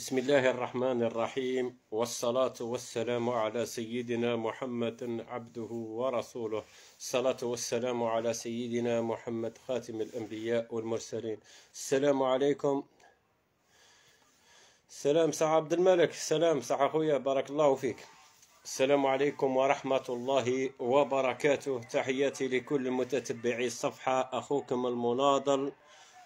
بسم الله الرحمن الرحيم والصلاة والسلام على سيدنا محمد عبده ورسوله الصلاة والسلام على سيدنا محمد خاتم الأنبياء والمرسلين السلام عليكم السلام سعى عبد الملك السلام سعى خويا بارك الله فيك السلام عليكم ورحمة الله وبركاته تحياتي لكل متتبعي الصفحة أخوكم المناضل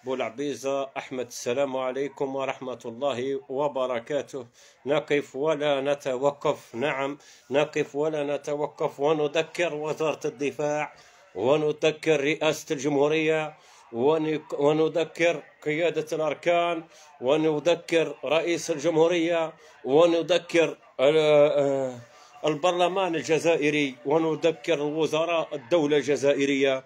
بولعبيزة أحمد السلام عليكم ورحمة الله وبركاته نقف ولا نتوقف نعم نقف ولا نتوقف ونذكر وزارة الدفاع ونذكر رئاسة الجمهورية ونذكر قيادة الأركان ونذكر رئيس الجمهورية ونذكر آه، البرلمان الجزائري ونذكر الوزراء الدولة الجزائرية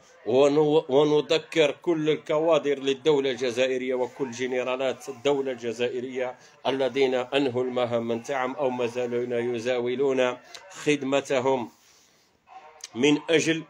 ونذكر كل الكوادر للدولة الجزائرية وكل جنرالات الدولة الجزائرية الذين أنهوا المهام نتاعهم أو ما زالوا يزاولون خدمتهم من أجل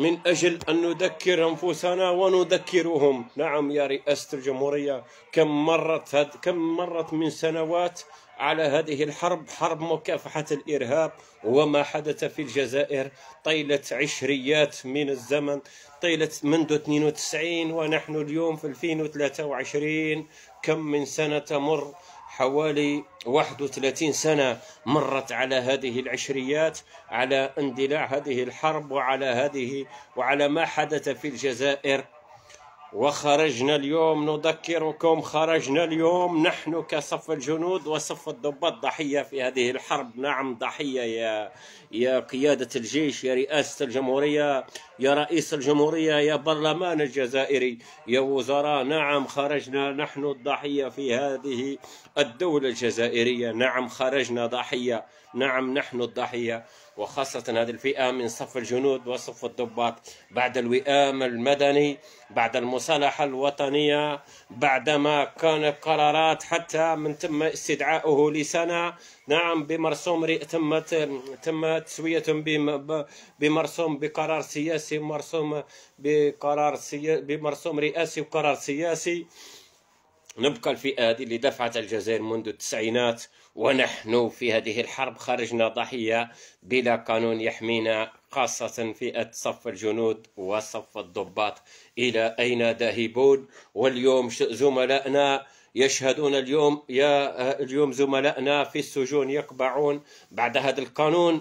من أجل أن نذكر أنفسنا ونذكرهم نعم يا رئاسة الجمهورية كم مرت, هد كم مرت من سنوات على هذه الحرب حرب مكافحة الإرهاب وما حدث في الجزائر طيلة عشريات من الزمن طيلة منذ 92 ونحن اليوم في 2023 كم من سنة تمر حوالي 31 سنة مرت على هذه العشريات على اندلاع هذه الحرب وعلى هذه وعلى ما حدث في الجزائر وخرجنا اليوم نذكركم خرجنا اليوم نحن كصف الجنود وصف الضباط ضحية في هذه الحرب نعم ضحية يا يا قيادة الجيش يا رئاسة الجمهورية يا رئيس الجمهورية يا برلمان الجزائري يا وزراء نعم خرجنا نحن الضحية في هذه الدولة الجزائرية نعم خرجنا ضحية نعم نحن الضحية وخاصة هذه الفئة من صف الجنود وصف الضباط بعد الوئام المدني بعد المصالحة الوطنية بعدما كانت قرارات حتى من تم استدعائه لسنة نعم بمرسوم تمت تم تسوية بمرسوم بقرار سياسي مرسوم بقرار سياسي بمرسوم رئاسي وقرار سياسي نبقى الفئة هذه اللي دفعت الجزائر منذ التسعينات ونحن في هذه الحرب خرجنا ضحية بلا قانون يحمينا خاصة فئة صف الجنود وصف الضباط إلى أين ذاهبون واليوم زملائنا يشهدون اليوم يا آه، اليوم زملائنا في السجون يقبعون بعد هذا القانون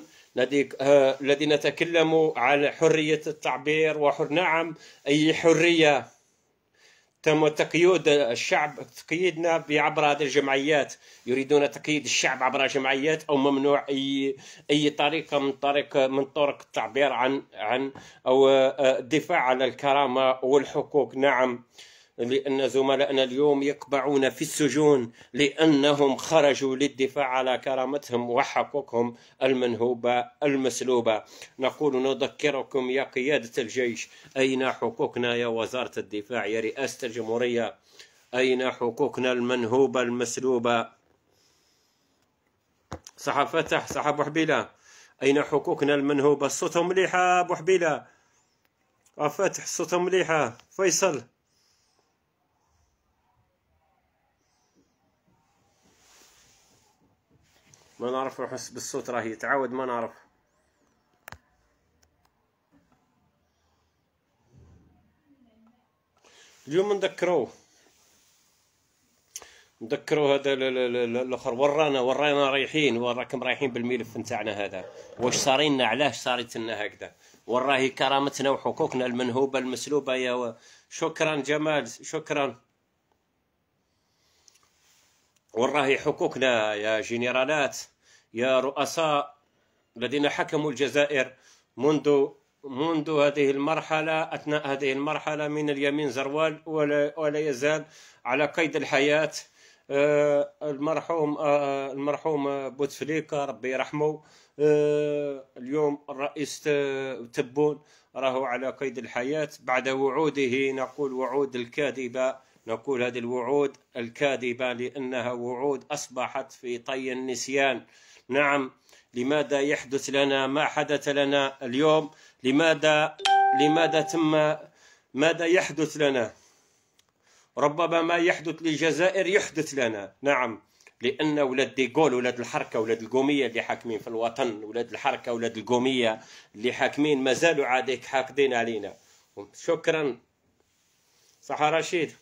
آه، الذي نتكلم على حرية التعبير وحر نعم أي حرية تم تقييد الشعب تقييدنا عبر هذه الجمعيات يريدون تقييد الشعب عبر جمعيات او ممنوع اي اي طريقه من طريق من طرق التعبير عن عن او الدفاع آه، عن الكرامه والحقوق نعم لأن زملائنا اليوم يقبعون في السجون لأنهم خرجوا للدفاع على كرامتهم وحقوقهم المنهوبة المسلوبة نقول نذكركم يا قيادة الجيش أين حقوقنا يا وزارة الدفاع يا رئاسة الجمهورية أين حقوقنا المنهوبة المسلوبة صحة فتح صحة بوحبيلة أين حقوقنا المنهوبة صوتهم مليحة بوحبيلة فتح صوتهم مليحة فيصل ما نعرف نحس بالصوت راهي يتعاود ما نعرف اليوم نذكروه نذكروا هذا الاخر ورانا ورانا رايحين وراكم رايحين بالملف نتاعنا هذا واش صار لنا علاش صارت لنا هكذا وراهي كرامتنا وحقوقنا المنهوبه المسلوبه يا و... شكرا جمال شكرا وراهي حقوقنا يا جنرالات يا رؤساء الذين حكموا الجزائر منذ منذ هذه المرحلة أثناء هذه المرحلة من اليمين زروال ولا, ولا يزال على قيد الحياة آه، المرحوم آه، آه، المرحوم بوتفليقة ربي يرحمه اليوم الرئيس تبون راهو على قيد الحياة بعد وعوده نقول وعود الكاذبة نقول هذه الوعود الكاذبة لأنها وعود أصبحت في طي النسيان نعم لماذا يحدث لنا ما حدث لنا اليوم لماذا لماذا تم ماذا يحدث لنا ربما ما يحدث للجزائر يحدث لنا نعم لان ولاد ديغول ولاد الحركه ولاد القوميه اللي حاكمين في الوطن ولاد الحركه ولاد القوميه اللي حاكمين مازالوا عاديك حاقدين علينا شكرا صح رشيد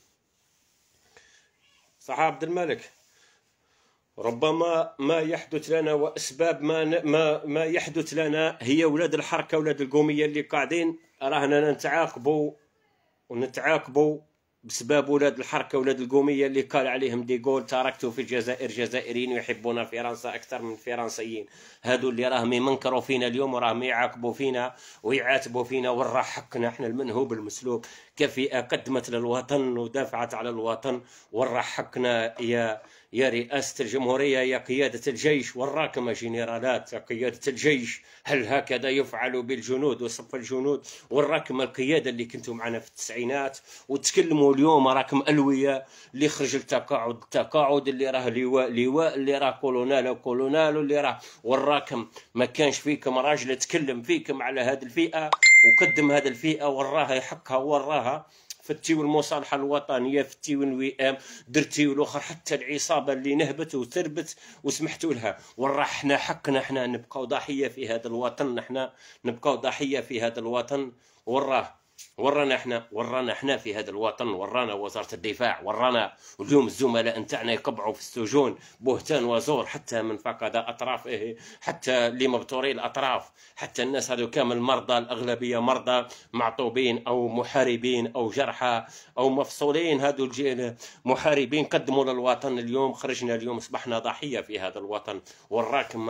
صح عبد الملك ربما ما يحدث لنا واسباب ما ما ما يحدث لنا هي ولاد الحركه ولاد القوميه اللي قاعدين راهنا نتعاقبوا ونتعاقبوا بسبب ولاد الحركه ولاد القوميه اللي قال عليهم جول تركتوا في الجزائر جزائريين يحبون فرنسا اكثر من الفرنسيين هادو اللي راهم يمنكروا فينا اليوم وراهم يعاقبوا فينا ويعاتبوا فينا وراح حقنا احنا المنهوب المسلوب كفئة قدمت للوطن ودافعت على الوطن وراح حقنا يا يا رئاسة الجمهورية يا قيادة الجيش وراكم جنرالات يا قيادة الجيش هل هكذا يفعل بالجنود وصف الجنود وراكم القيادة اللي كنتم معنا في التسعينات وتكلموا اليوم راكم ألوية اللي خرج التقاعد التقاعد اللي راه لواء لواء اللي راه كولونال كولونال اللي راه وراكم ما كانش فيكم راجل تكلم فيكم على هذه الفئة وقدم هذا الفئه وراها يحقها وراها فتيو المصالحه الوطنيه فتيو الوئام درتيو الاخر حتى العصابه اللي نهبت وثربت وسمحت لها وراحنا حنا حقنا حنا نبقاو ضحيه في هذا الوطن حنا نبقاو ضحيه في هذا الوطن وراه ورانا احنا ورانا احنا في هذا الوطن ورانا وزاره الدفاع ورانا اليوم الزملاء نتاعنا يقبعوا في السجون بهتان وزور حتى من فقد اطرافه حتى اللي مبتوري الاطراف حتى الناس هذو كامل مرضى الاغلبيه مرضى معطوبين او محاربين او جرحى او مفصولين هذو الجيل محاربين قدموا للوطن اليوم خرجنا اليوم اصبحنا ضحيه في هذا الوطن وراكم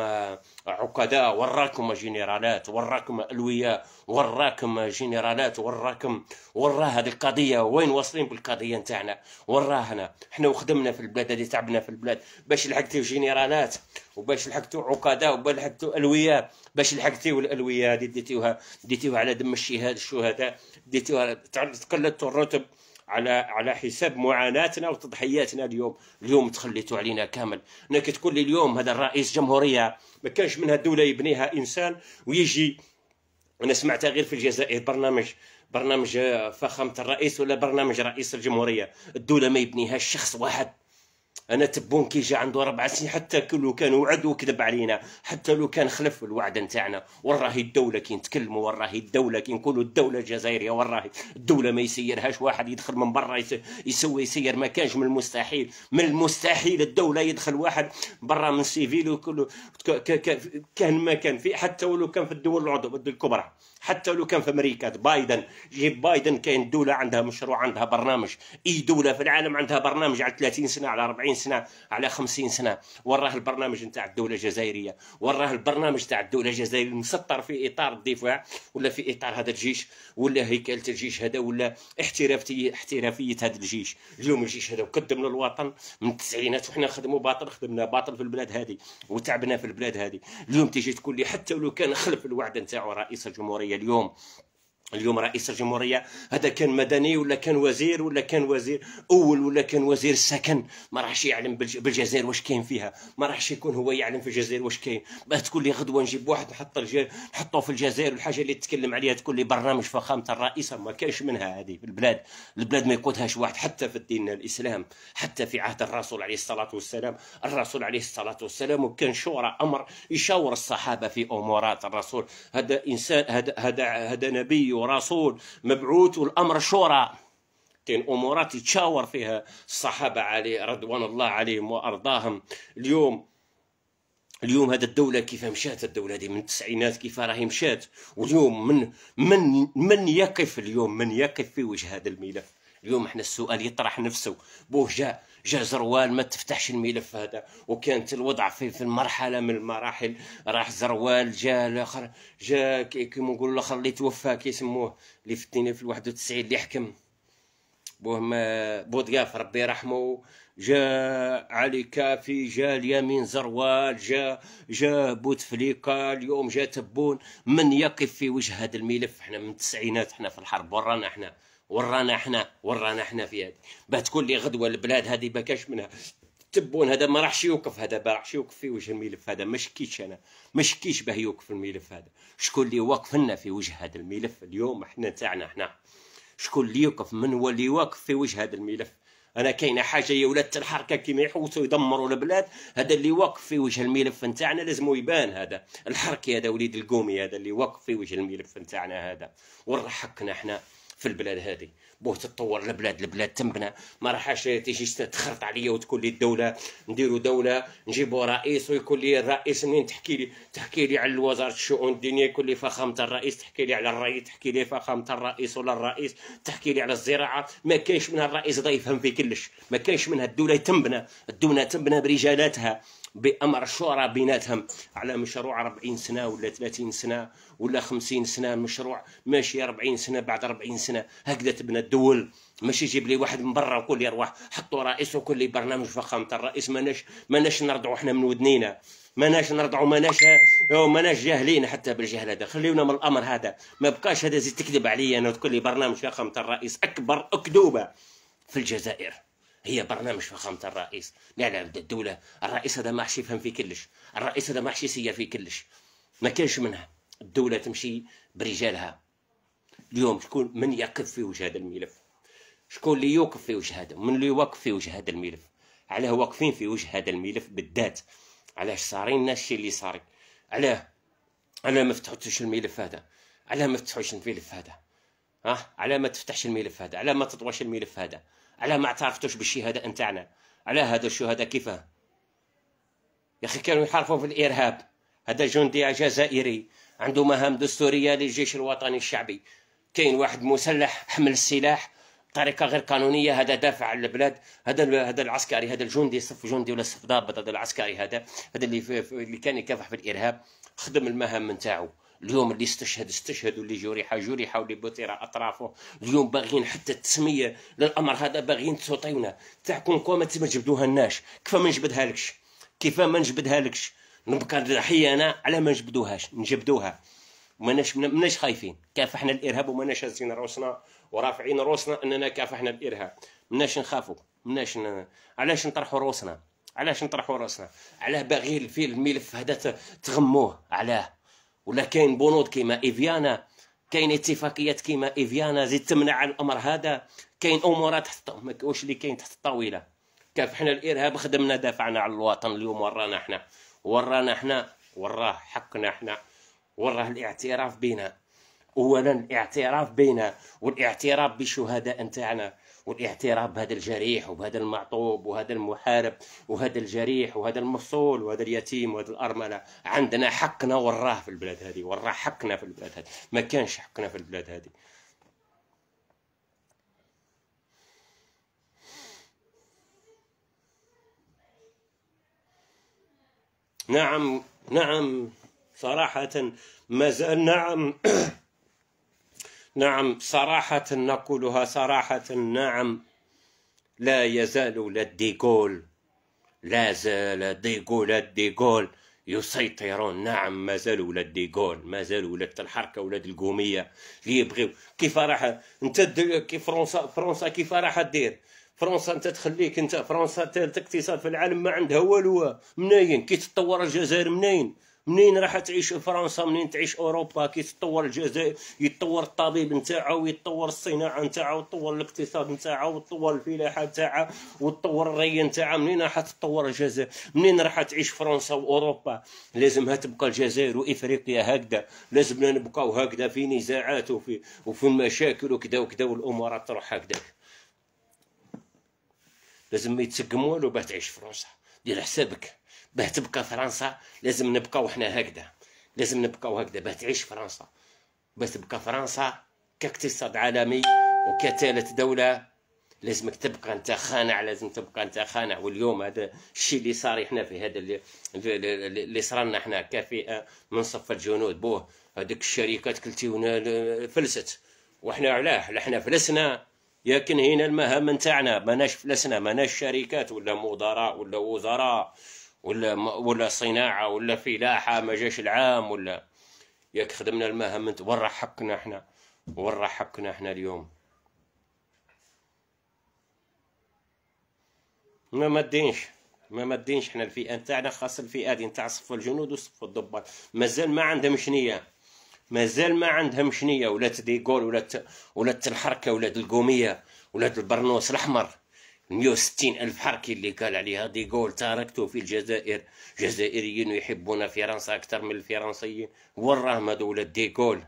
عقداء وراكم جنرالات وراكم الوياء وراكم جنرالات وراكم وراه هذه القضيه وين واصلين بالقضيه نتاعنا وراهنا حنا وخدمنا في البلاد هذه تعبنا في البلاد باش لحقتي جنرالات وباش لحقتوا عقداء وباش لحقتوا الوياء باش لحقتيو الالويه هذه ديتيوها ديتيوها على دم الشهاد الشهداء ديتيوها تقلدتوا الرتب على على حساب معاناتنا وتضحياتنا اليوم اليوم تخليتوا علينا كامل انك تقول لي اليوم هذا الرئيس جمهوريه ما كانش منها دوله يبنيها انسان ويجي انا سمعتها غير في الجزائر إيه، برنامج برنامج آه، فخامه الرئيس ولا برنامج رئيس الجمهوريه الدوله ما يبنيها شخص واحد انا تبون كي جا عنده ربع سنين حتى كلو كان وعد وكذب علينا حتى لو كان خلف الوعد نتاعنا وراهي الدوله كي نتكلموا وراهي الدوله كي نقولوا الدوله الجزائريه وراهي الدوله ما يسيرهاش واحد يدخل من برا يسوي يسير ما كانش من المستحيل من المستحيل الدوله يدخل واحد برا من سيفيل وكله كان ما كان في حتى ولو كان في الدول العضو الكبرى حتى لو كان في امريكا بايدن جيب بايدن كاين دوله عندها مشروع عندها برنامج اي دوله في العالم عندها برنامج على 30 سنه على 40 40 سنه على 50 سنه وراه البرنامج نتاع الدوله الجزائريه وراه البرنامج نتاع الدوله الجزائريه مسطر في اطار الدفاع ولا في اطار هذا الجيش ولا هيكله الجيش هذا ولا احترافيه احترافيه هذا الجيش اليوم الجيش هذا قدم للوطن من التسعينات وحنا خدموا باطل خدمنا باطل في البلاد هذه وتعبنا في البلاد هذه اليوم تيجي تقول لي حتى ولو كان خلف الوعد نتاعو رئيس الجمهوريه اليوم اليوم رئيس الجمهورية هذا كان مدني ولا كان وزير ولا كان وزير أول ولا كان وزير سكن ما راحش يعلم بالجزائر واش كاين فيها ما راحش يكون هو يعلم في الجزائر واش كاين باه تقول لي غدوة نجيب واحد نحط نحطوه في الجزائر الحاجة اللي تتكلم عليها تقول لي برنامج فخامة الرئيسه ما كانش منها هذه في البلاد البلاد ما يقودهاش واحد حتى في الدين الإسلام حتى في عهد الرسول عليه الصلاة والسلام الرسول عليه الصلاة والسلام وكان شورى أمر يشاور الصحابة في أمورات الرسول هذا إنسان هذا هذا نبي ورسول مبعوث والأمر شورى كاين امورات يتشاور فيها الصحابه عليه رضوان الله عليهم وارضاهم اليوم اليوم هذا الدولة كيف مشات الدولة دي من التسعينات كيف راهي مشات واليوم من من من يقف اليوم من يقف في وجه هذا الملف اليوم احنا السؤال يطرح نفسه بوه جاء جا زروال ما تفتحش الملف هذا وكانت الوضع في, في المرحله من المراحل راح زروال جاء الاخر جاء كيما نقولوا الاخر اللي توفى كيسموه اللي في الدنيا في 91 اللي حكم بوه ما بوضياف ربي يرحمه جاء علي كافي جاء اليمين زروال جاء جاء بوتفليقه اليوم جاء تبون من يقف في وجه هذا الملف احنا من التسعينات احنا في الحرب ورانا احنا ورانا احنا ورانا احنا في هذه بتكون لي غدوه البلاد هذه بكاش منها تبون هذا ما راحش يوقف هذا ما راحش يوقف في وجه الملف هذا ما شكيتش انا ما شكيتش باه يوقف الملف هذا شكون اللي واقف لنا في وجه هذا الملف اليوم احنا تاعنا احنا شكون اللي يوقف من هو اللي واقف في وجه هذا الملف انا كاينه حاجه يا ولاد الحركه كيما يحوسوا يدمروا البلاد هذا اللي واقف في وجه الملف نتاعنا لازم يبان هذا الحركي هذا وليد القومي هذا اللي واقف في وجه الملف نتاعنا هذا ورا حقنا احنا في البلاد هذه بوه تتطور البلاد البلاد تنبنى ما راحاش تيجي تخرط عليا وتقول لي الدوله نديروا دوله نجيبوا رئيس ويقول لي الرئيس منين تحكي لي تحكي لي على وزاره الشؤون الدينيه يقول لي فخامه الرئيس تحكي لي على الرئيس تحكي لي فخامه الرئيس ولا الرئيس تحكي لي على الزراعه ما كاينش منها الرئيس ضيفهم في كلش ما كاينش منها الدوله تنبنى الدوله تنبنى برجالاتها بامر الشورى بيناتهم على مشروع 40 سنه ولا 30 سنه ولا 50 سنه مشروع ماشي 40 سنه بعد 40 سنه هكذا تبنى الدول ماشي يجيب لي واحد من برا وكل يروح حطوا رئيس وكل برنامج فخم تاع الرئيس ماناش ماناش نرضعوا احنا من ودنينا ماناش نرضعوا ماناش ماناش جاهلين حتى بالجهل هذا خليونا من الامر هذا ما بقاش هذا زيد تكذب عليا انا تقول لي برنامج فخم تاع الرئيس اكبر اكذوبه في الجزائر هي برنامج فخامه الرئيس لا لا الدوله الرئيس هذا ما حش يفهم في كلش الرئيس هذا ما حش يسير في كلش ما كانش منها الدوله تمشي برجالها اليوم شكون من يقف في وجه هذا الملف شكون اللي يوقف في وجه هذا ومن اللي يوقف في وجه هذا الملف علاه واقفين في وجه هذا الملف بالذات علاش صارين لنا الشيء اللي صاري علاه علاه ما فتحتوش الملف هذا علاه ما فتحوش الملف هذا ها علاه ما تفتحش الملف هذا علاه ما تطواش الملف هذا على ما اعترفتوش بالشهاده نتاعنا على هذا الشهداء كيفاه يا اخي كانوا يحارفوا في الارهاب هذا جندي جزائري عنده مهام دستوريه للجيش الوطني الشعبي كاين واحد مسلح حمل السلاح بطريقه غير قانونيه هذا دافع على البلاد هذا هذا العسكري هذا الجندي صف جندي ولا صف ضابط هذا العسكري هذا هذا اللي اللي كان يكافح في الارهاب خدم المهام نتاعو اليوم اللي استشهد استشهد واللي جرح جرح واللي بتر اطرافه اليوم باغيين حتى التسميه للامر هذا باغيين تسوطيونا تاعكم كوما ما جبدوها الناش كيف ما نجبدها لكش كيف ما نجبدها لكش نبقى ضحيه انا على ما نجبدوهاش نجبدوها ماناش ماناش خايفين كافحنا الارهاب وماناش هازين روسنا ورافعين روسنا اننا كافحنا الارهاب ماناش نخافوا ماناش ن... علاش نطرحوا روسنا علاش نطرحوا روسنا علاه باغي الفيل الملف هذا تغموه علاه ولا كاين بنود كيما ايفيانا كاين اتفاقيات كيما ايفيانا زيد تمنع الأمر هذا كاين أمورات حتى ما واش اللي كاين تحت الطاولة كيف حنا الإرهاب خدمنا دافعنا على الوطن اليوم ورانا حنا ورانا حنا وراه حقنا حنا وراه الاعتراف بنا أولا الاعتراف بنا والاعتراف بالشهداء نتاعنا والاعتراف بهذا الجريح وبهذا المعطوب وهذا المحارب وهذا الجريح وهذا المفصول وهذا اليتيم وهذا الارمله عندنا حقنا وراه في البلاد هذه وراه حقنا في البلاد هذه ما كانش حقنا في البلاد هذه نعم نعم صراحة ما زال نعم نعم صراحة نقولها صراحة نعم لا يزال لديغول لا زال ديغول ديغول يسيطرون نعم ما زالوا ولاد ديغول ما زالوا ولاد الحركه ولاد القوميه اللي يبغيو كيف راح انت كيف فرنسا فرنسا كيف راح دير فرنسا انت تخليك انت فرنسا الاقتصاد في العالم ما عندها والو منين كي تطور الجزائر منين منين راح تعيش فرنسا منين تعيش اوروبا كي تطور الجزائر يتطور الطبيب نتاعو ويتطور الصناعه نتاعو وتطور الاقتصاد نتاعو وتطور الفلاحه نتاعها وتطور الري نتاعها منين راح تتطور الجزائر منين راح تعيش فرنسا واوروبا لازمها تبقى الجزائر وافريقيا هكذا لازمنا نبقاو هكذا في نزاعات وفي وفي مشاكل وكذا وكذا والامور تروح هكذا لازم يتسقموا له باش تعيش فرنسا دير حسابك باه تبقى فرنسا لازم نبقاو حنا هكذا لازم نبقاو هكذا باه تعيش فرنسا باه تبقى فرنسا كاقتصاد عالمي وكثالث دولة لازمك تبقى انت خانع لازم تبقى انت خانع واليوم هذا الشيء اللي صار احنا في هذا اللي, اللي صرنا احنا كفئه آه، من صف الجنود بوه هذيك الشركات كلتيونا آه، فلست واحنا علاه احنا فلسنا لكن هنا المهام نتاعنا ماناش فلسنا ماناش شركات ولا مدراء ولا وزراء ولا ولا صناعه ولا فلاحه ما جاش العام ولا ياك خدمنا المهام انت ورا حقنا احنا ورا حقنا احنا اليوم ما مدينش ما مدينش احنا الفئه نتاعنا خاص الفئه دي نتاع صف الجنود وصف الضباط مازال ما عندهمش شنيه مازال ما عندهمش شنيه ولات ديكول ولات ولات الحركه ولات القوميه ولات البرنوس الاحمر 160 ألف حركي اللي قال عليها جول تركته في الجزائر جزائريين يحبون فرنسا أكثر من الفرنسيين وراهم دي جول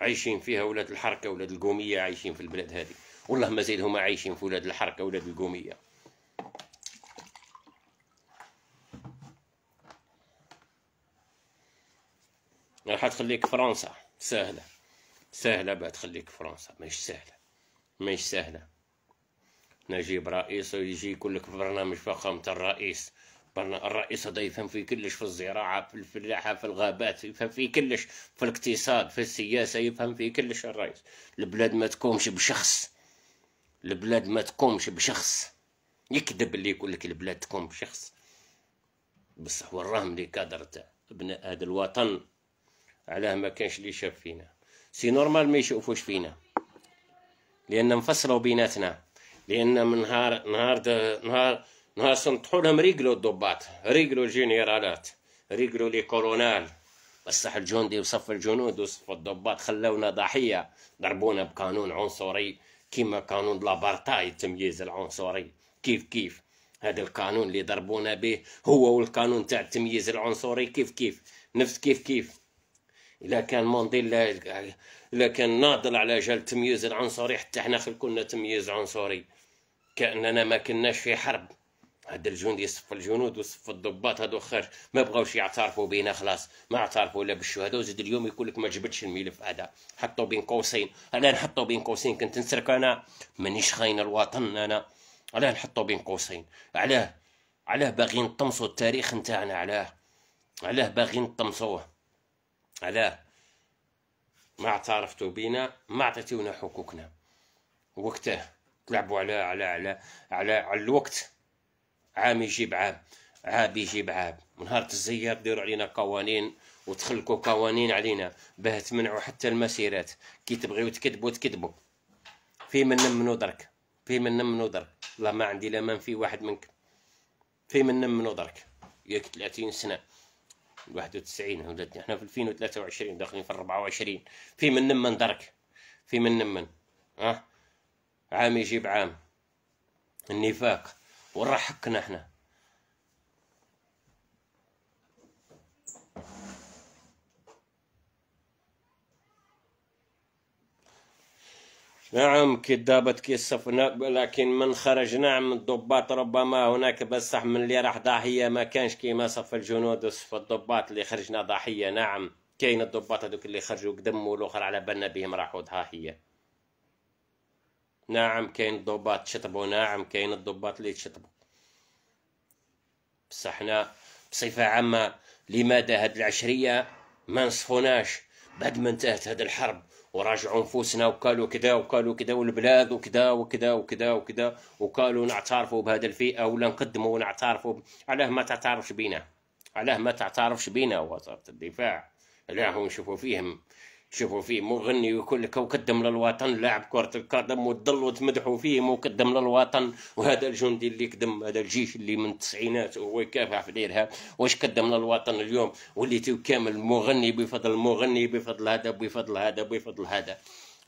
عايشين فيها ولاد الحركة ولاد القومية عايشين في البلاد هذه والله ما زيد هما عايشين في ولاد الحركة ولاد القومية راح تخليك فرنسا سهله سهله بعد تخليك فرنسا ماهيش سهله ماهيش سهله نجيب رئيس ويجي يقول لك برنامج فخامه الرئيس الرئيس هذا يفهم في كلش في الزراعة في الفلاحة في الغابات يفهم في كلش في الاقتصاد في السياسة يفهم في كلش الرئيس البلاد ما تقومش بشخص البلاد ما تقومش بشخص يكذب اللي يقول لك البلاد تقوم بشخص بصح وراهم لي كادر تاع ابناء هذا الوطن علاه ما كانش لي شاف فينا سي نورمال ما يشوفوش فينا لان مفصلوا بيناتنا لان من نهار نهار نهار نهار سنطحوا لهم ريقلوا الضباط ريقلوا الجنرالات ريقلوا لي كولونال بصح الجندي وصف الجنود وصف الضباط خلونا ضحيه ضربونا بقانون عنصري كيما قانون لابارتاي التمييز العنصري كيف كيف هذا القانون اللي ضربونا به هو والقانون تاع التمييز العنصري كيف كيف نفس كيف كيف الا كان مانديلا الا كان ناضل على جال التمييز العنصري حتى حنا كنا تمييز عنصري كاننا ما كناش في حرب هاد الجندي يصف الجنود وصف الضباط هادو خير ما بغاوش يعترفوا بينا خلاص ما اعترفوا لا بالشهداء وزيد اليوم يقول لك ما جبتش الملف هذا حطوا بين قوسين انا نحطوا بين قوسين كنت نسرك انا مانيش خاين الوطن انا علاه نحطوا بين قوسين علاه علاه باغيين نطمسوا التاريخ نتاعنا علاه علاه باغيين نطمسوه علاه ما اعترفتوا بينا ما عطيتونا حقوقنا وقته تلعبوا على على على على, على الوقت عام يجيب عام عاب يجيب عاب ونهار الزيار ديروا علينا قوانين وتخلقوا قوانين علينا باه تمنعوا حتى المسيرات كي تبغيو تكذبوا تكذبوا في من نمنو درك في من نمنو درك والله ما عندي لا من في واحد منك في من نمنو درك ياك 30 سنه 91 ولدي احنا في 2023 داخلين في 24 في من نمن درك في من نمن اه عام يجيب عام النفاق وراح حقنا احنا نعم كدابة كيسف لكن من خرج نعم الضباط ربما هناك بس من اللي راح ضحيه ما كانش كيما صف الجنود وصف الضباط اللي خرجنا ضحيه نعم كاين الضباط هذوك اللي خرجوا قدم والاخر على بالنا بهم راحوا ضحيه نعم كاين الضباط شطبوا نعم كاين الضباط اللي شطبوا بصح حنا بصفه عامه لماذا هاد العشريه ما نصفوناش بعد ما انتهت هاد الحرب وراجعوا نفوسنا وقالوا كذا وقالوا كذا والبلاد وكذا وكذا وكذا وكذا وقالوا نعترفوا بهذا الفئه ولا نقدموا ونعترفوا علاه ما تعترفش بينا علاه ما تعترفش بينا وزاره الدفاع علاه نشوفوا فيهم شوفوا فيه مغني ويقول لك وقدم للوطن لاعب كرة القدم وتضلوا تمدحوا فيه وقدم للوطن وهذا الجندي اللي قدم هذا الجيش اللي من التسعينات وهو يكافح في ديرها واش قدم للوطن اليوم وليتو كامل مغني بفضل مغني بفضل هذا بفضل هذا بفضل هذا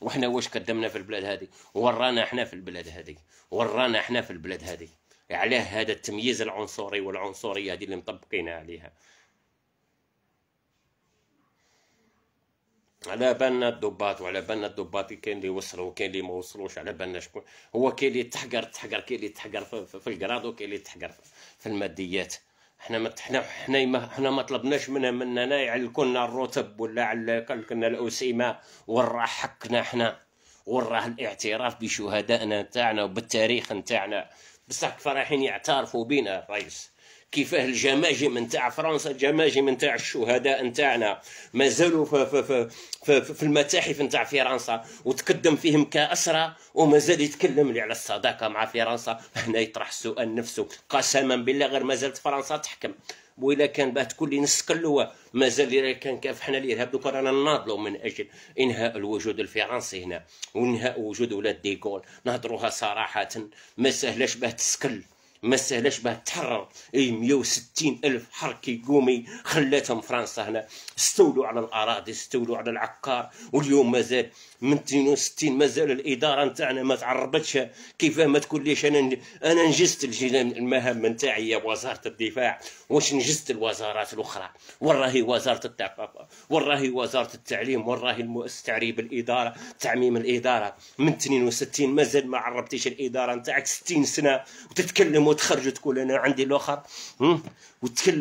وحنا واش قدمنا في البلاد هذه ورانا احنا في البلاد هذه ورانا احنا في البلاد هذه علاه هذا التمييز العنصري والعنصريه هذه اللي مطبقين عليها على بالنا الضباط وعلى بالنا الضباط كاين اللي وصلوا وكاين اللي ما وصلوش على بالنا شكون هو كاين اللي تحقر تحقر كاين اللي تحقر في, في الكراد وكاين اللي تحقر في الماديات حنا ما حنا حنا ما حنا ما طلبناش منها مننا يعلكونا الرتب ولا على علكنا الاسمه وراه حقنا حنا وراه الاعتراف بشهدائنا نتاعنا وبالتاريخ نتاعنا بصح فرحين يعترفوا بينا الرئيس كيفاه الجماجم نتاع فرنسا الجماجم نتاع الشهداء نتاعنا مازالوا في, في, في, في, في المتاحف نتاع فرنسا وتقدم فيهم كأسرى ومازال يتكلم لي على الصداقه مع فرنسا هنا يطرح السؤال نفسه قسما بالله غير مازالت فرنسا تحكم وإلا كان باه تكون لي نسكلوا مازال كان كيف حنا الارهاب دوكا رانا ناضلوا من اجل انهاء الوجود الفرنسي هنا وانهاء وجود ولاد ديكول نهضروها صراحه ما سهلاش باه تسكل ما سهلاش باه تحرر اي 160 الف حركي قومي خلاتهم فرنسا هنا استولوا على الاراضي استولوا على العقار واليوم مازال من 62 مازال الاداره نتاعنا ما تعربتش كيف ما تقول ليش انا انا نجزت المهام نتاعي يا وزاره الدفاع واش نجزت الوزارات الاخرى وراهي وزاره الثقافه وراهي وزاره التعليم وراهي المؤسسه تعريب الاداره تعميم الاداره من 62 مازال ما عربتيش الاداره نتاعك 60 سنه وتتكلم وتخرج وتقول انا عندي الاخر وتكلم